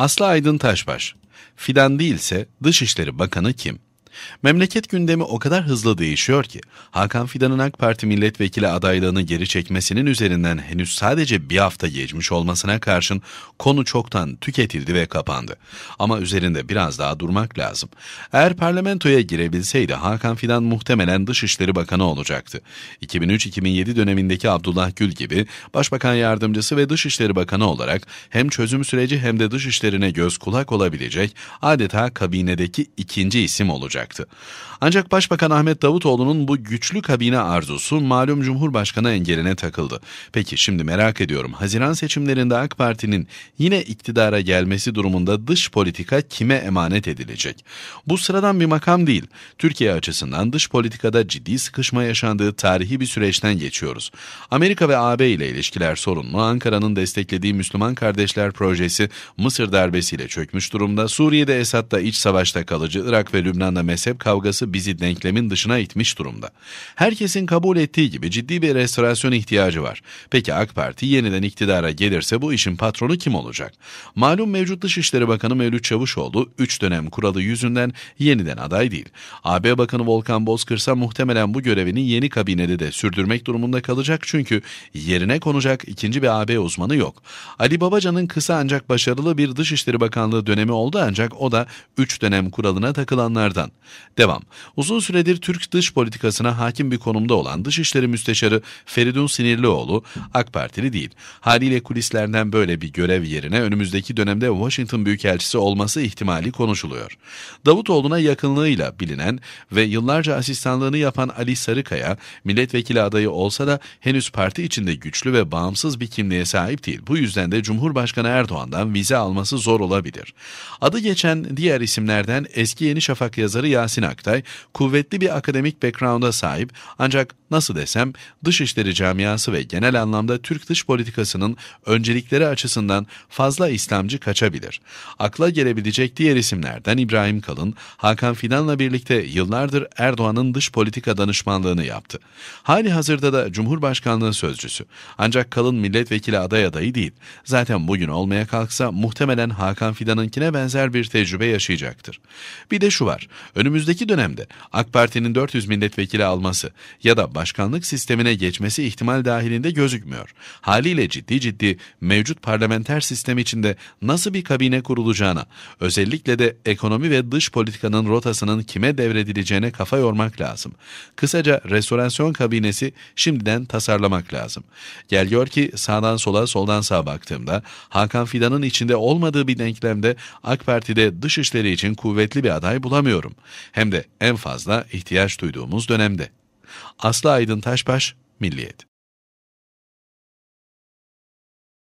Aslı Aydın Taşbaş. Fidan değilse Dışişleri Bakanı kim? Memleket gündemi o kadar hızlı değişiyor ki Hakan Fidan'ın AK Parti milletvekili adaylığını geri çekmesinin üzerinden henüz sadece bir hafta geçmiş olmasına karşın konu çoktan tüketildi ve kapandı. Ama üzerinde biraz daha durmak lazım. Eğer parlamentoya girebilseydi Hakan Fidan muhtemelen Dışişleri Bakanı olacaktı. 2003-2007 dönemindeki Abdullah Gül gibi Başbakan Yardımcısı ve Dışişleri Bakanı olarak hem çözüm süreci hem de dışişlerine göz kulak olabilecek adeta kabinedeki ikinci isim olacak olacaktı. Ancak Başbakan Ahmet Davutoğlu'nun bu güçlü kabine arzusu malum Cumhurbaşkanı engeline takıldı. Peki şimdi merak ediyorum Haziran seçimlerinde AK Parti'nin yine iktidara gelmesi durumunda dış politika kime emanet edilecek? Bu sıradan bir makam değil. Türkiye açısından dış politikada ciddi sıkışma yaşandığı tarihi bir süreçten geçiyoruz. Amerika ve AB ile ilişkiler sorunlu Ankara'nın desteklediği Müslüman Kardeşler Projesi Mısır darbesiyle çökmüş durumda. Suriye'de Esad'da iç savaşta kalıcı, Irak ve Lübnan'da mezhep kavgası bizi denklemin dışına itmiş durumda. Herkesin kabul ettiği gibi ciddi bir restorasyon ihtiyacı var. Peki AK Parti yeniden iktidara gelirse bu işin patronu kim olacak? Malum mevcut Dışişleri Bakanı Mevlüt Çavuşoğlu 3 dönem kuralı yüzünden yeniden aday değil. AB Bakanı Volkan Bozkırsa muhtemelen bu görevini yeni kabinede de sürdürmek durumunda kalacak çünkü yerine konacak ikinci bir AB uzmanı yok. Ali Babacan'ın kısa ancak başarılı bir Dışişleri Bakanlığı dönemi oldu ancak o da 3 dönem kuralına takılanlardan. Devam. Uzun süredir Türk dış politikasına hakim bir konumda olan Dışişleri Müsteşarı Feridun Sinirlioğlu AK Partili değil. Haliyle kulislerden böyle bir görev yerine önümüzdeki dönemde Washington Büyükelçisi olması ihtimali konuşuluyor. Davutoğlu'na yakınlığıyla bilinen ve yıllarca asistanlığını yapan Ali Sarıkaya milletvekili adayı olsa da henüz parti içinde güçlü ve bağımsız bir kimliğe sahip değil. Bu yüzden de Cumhurbaşkanı Erdoğan'dan vize alması zor olabilir. Adı geçen diğer isimlerden eski Yeni Şafak yazarı Yasin Aktay kuvvetli bir akademik background'a sahip ancak nasıl desem dışişleri camiası ve genel anlamda Türk dış politikasının öncelikleri açısından fazla İslamcı kaçabilir. Akla gelebilecek diğer isimlerden İbrahim Kalın, Hakan Fidan'la birlikte yıllardır Erdoğan'ın dış politika danışmanlığını yaptı. Hali hazırda da Cumhurbaşkanlığı sözcüsü. Ancak Kalın milletvekili aday adayı değil. Zaten bugün olmaya kalksa muhtemelen Hakan Fidan'ınkine benzer bir tecrübe yaşayacaktır. Bir de şu var, Önümüzdeki dönemde AK Parti'nin 400 milletvekili alması ya da başkanlık sistemine geçmesi ihtimal dahilinde gözükmüyor. Haliyle ciddi ciddi mevcut parlamenter sistem içinde nasıl bir kabine kurulacağına, özellikle de ekonomi ve dış politikanın rotasının kime devredileceğine kafa yormak lazım. Kısaca restorasyon kabinesi şimdiden tasarlamak lazım. Geliyor ki sağdan sola soldan sağa baktığımda Hakan Fidan'ın içinde olmadığı bir denklemde AK Parti'de dış işleri için kuvvetli bir aday bulamıyorum. Hem de en fazla ihtiyaç duyduğumuz dönemde. Aslı Aydın Taşbaş, Milliyet